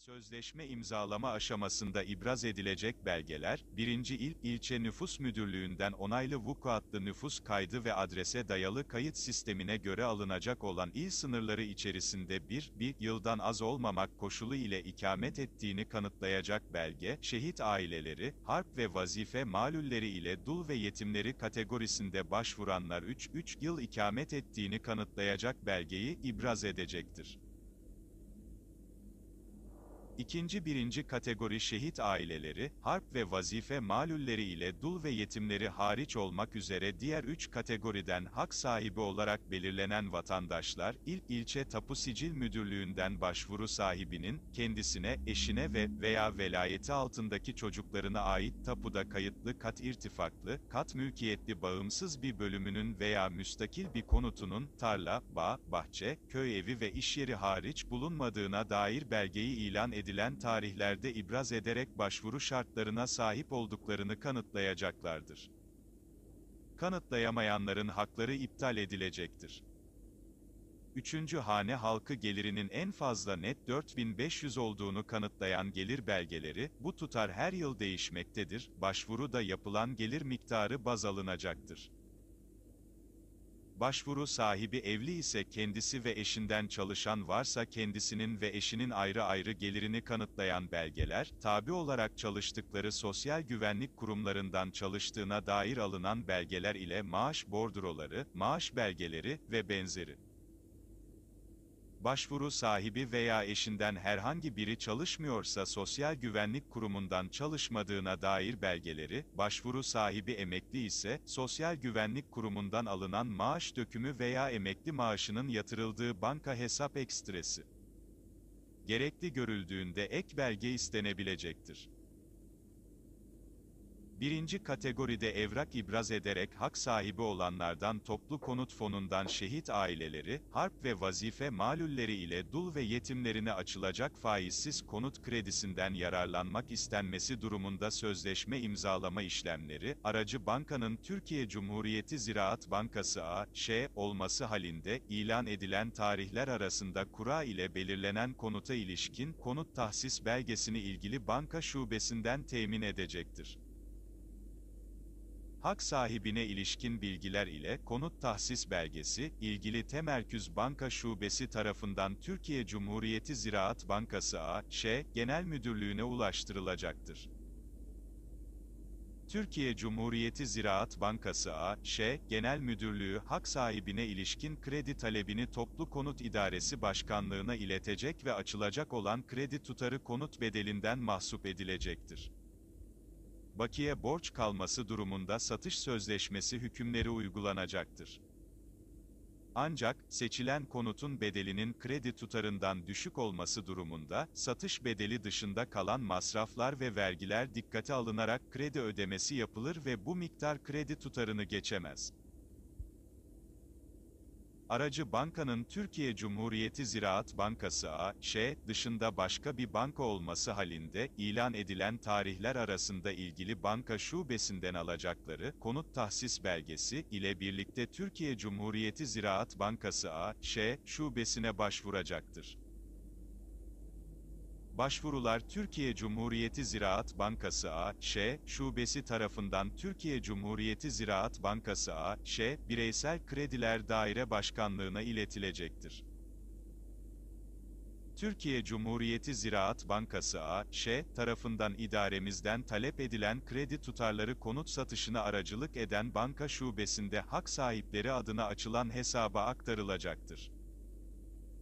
Sözleşme imzalama aşamasında ibraz edilecek belgeler, 1. İl, ilçe nüfus müdürlüğünden onaylı vukuatlı nüfus kaydı ve adrese dayalı kayıt sistemine göre alınacak olan il sınırları içerisinde bir, bir yıldan az olmamak koşulu ile ikamet ettiğini kanıtlayacak belge, şehit aileleri, harp ve vazife malulleri ile dul ve yetimleri kategorisinde başvuranlar 3, 3 yıl ikamet ettiğini kanıtlayacak belgeyi ibraz edecektir. İkinci birinci kategori şehit aileleri, harp ve vazife malulleri ile dul ve yetimleri hariç olmak üzere diğer üç kategoriden hak sahibi olarak belirlenen vatandaşlar, il ilçe tapu sicil müdürlüğünden başvuru sahibinin, kendisine, eşine ve veya velayeti altındaki çocuklarına ait tapuda kayıtlı kat irtifaklı, kat mülkiyetli bağımsız bir bölümünün veya müstakil bir konutunun, tarla, bağ, bahçe, köy evi ve iş yeri hariç bulunmadığına dair belgeyi ilan edilmiştir edilen tarihlerde ibraz ederek başvuru şartlarına sahip olduklarını kanıtlayacaklardır. Kanıtlayamayanların hakları iptal edilecektir. Üçüncü hane halkı gelirinin en fazla net 4500 olduğunu kanıtlayan gelir belgeleri, bu tutar her yıl değişmektedir, başvuru da yapılan gelir miktarı baz alınacaktır. Başvuru sahibi evli ise kendisi ve eşinden çalışan varsa kendisinin ve eşinin ayrı ayrı gelirini kanıtlayan belgeler, tabi olarak çalıştıkları sosyal güvenlik kurumlarından çalıştığına dair alınan belgeler ile maaş bordroları, maaş belgeleri ve benzeri başvuru sahibi veya eşinden herhangi biri çalışmıyorsa Sosyal Güvenlik Kurumu'ndan çalışmadığına dair belgeleri, başvuru sahibi emekli ise, Sosyal Güvenlik Kurumu'ndan alınan maaş dökümü veya emekli maaşının yatırıldığı banka hesap ekstresi. Gerekli görüldüğünde ek belge istenebilecektir. Birinci kategoride evrak ibraz ederek hak sahibi olanlardan toplu konut fonundan şehit aileleri, harp ve vazife malulleri ile dul ve yetimlerine açılacak faizsiz konut kredisinden yararlanmak istenmesi durumunda sözleşme imzalama işlemleri, aracı bankanın Türkiye Cumhuriyeti Ziraat Bankası A.Ş. olması halinde ilan edilen tarihler arasında kura ile belirlenen konuta ilişkin konut tahsis belgesini ilgili banka şubesinden temin edecektir hak sahibine ilişkin bilgiler ile konut tahsis belgesi, ilgili Temerküz Banka Şubesi tarafından Türkiye Cumhuriyeti Ziraat Bankası A.Ş. Genel Müdürlüğü'ne ulaştırılacaktır. Türkiye Cumhuriyeti Ziraat Bankası A.Ş. Genel Müdürlüğü hak sahibine ilişkin kredi talebini Toplu Konut İdaresi Başkanlığı'na iletecek ve açılacak olan kredi tutarı konut bedelinden mahsup edilecektir bakiye borç kalması durumunda satış sözleşmesi hükümleri uygulanacaktır. Ancak, seçilen konutun bedelinin kredi tutarından düşük olması durumunda, satış bedeli dışında kalan masraflar ve vergiler dikkate alınarak kredi ödemesi yapılır ve bu miktar kredi tutarını geçemez. Aracı bankanın Türkiye Cumhuriyeti Ziraat Bankası AŞ dışında başka bir banka olması halinde ilan edilen tarihler arasında ilgili banka şubesinden alacakları konut tahsis belgesi ile birlikte Türkiye Cumhuriyeti Ziraat Bankası AŞ şubesine başvuracaktır. Başvurular Türkiye Cumhuriyeti Ziraat Bankası A.Ş. Şubesi tarafından Türkiye Cumhuriyeti Ziraat Bankası A.Ş. Bireysel Krediler Daire Başkanlığına iletilecektir. Türkiye Cumhuriyeti Ziraat Bankası A.Ş. tarafından idaremizden talep edilen kredi tutarları konut satışına aracılık eden banka şubesinde hak sahipleri adına açılan hesaba aktarılacaktır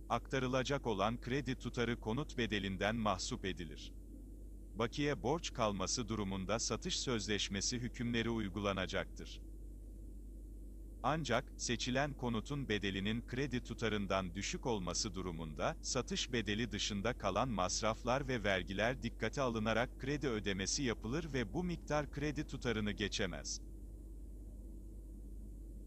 aktarılacak olan kredi tutarı konut bedelinden mahsup edilir. Bakiye borç kalması durumunda satış sözleşmesi hükümleri uygulanacaktır. Ancak, seçilen konutun bedelinin kredi tutarından düşük olması durumunda, satış bedeli dışında kalan masraflar ve vergiler dikkate alınarak kredi ödemesi yapılır ve bu miktar kredi tutarını geçemez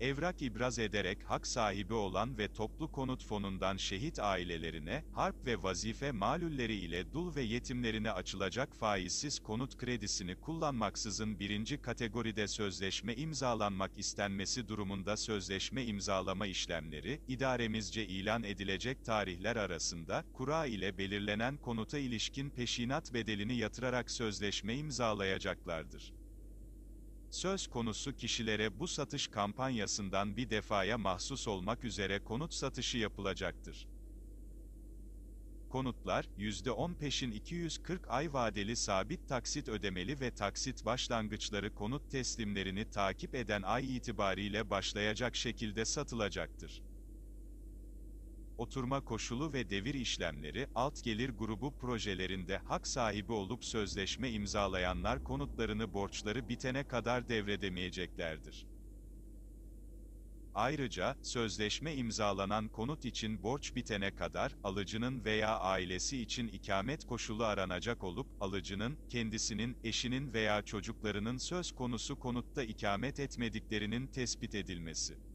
evrak ibraz ederek hak sahibi olan ve toplu konut fonundan şehit ailelerine, harp ve vazife malulleri ile dul ve yetimlerine açılacak faizsiz konut kredisini kullanmaksızın birinci kategoride sözleşme imzalanmak istenmesi durumunda sözleşme imzalama işlemleri, idaremizce ilan edilecek tarihler arasında, kura ile belirlenen konuta ilişkin peşinat bedelini yatırarak sözleşme imzalayacaklardır. Söz konusu kişilere bu satış kampanyasından bir defaya mahsus olmak üzere konut satışı yapılacaktır. Konutlar, %10 peşin 240 ay vadeli sabit taksit ödemeli ve taksit başlangıçları konut teslimlerini takip eden ay itibariyle başlayacak şekilde satılacaktır oturma koşulu ve devir işlemleri, alt gelir grubu projelerinde hak sahibi olup sözleşme imzalayanlar konutlarını borçları bitene kadar devredemeyeceklerdir. Ayrıca, sözleşme imzalanan konut için borç bitene kadar, alıcının veya ailesi için ikamet koşulu aranacak olup, alıcının, kendisinin, eşinin veya çocuklarının söz konusu konutta ikamet etmediklerinin tespit edilmesi.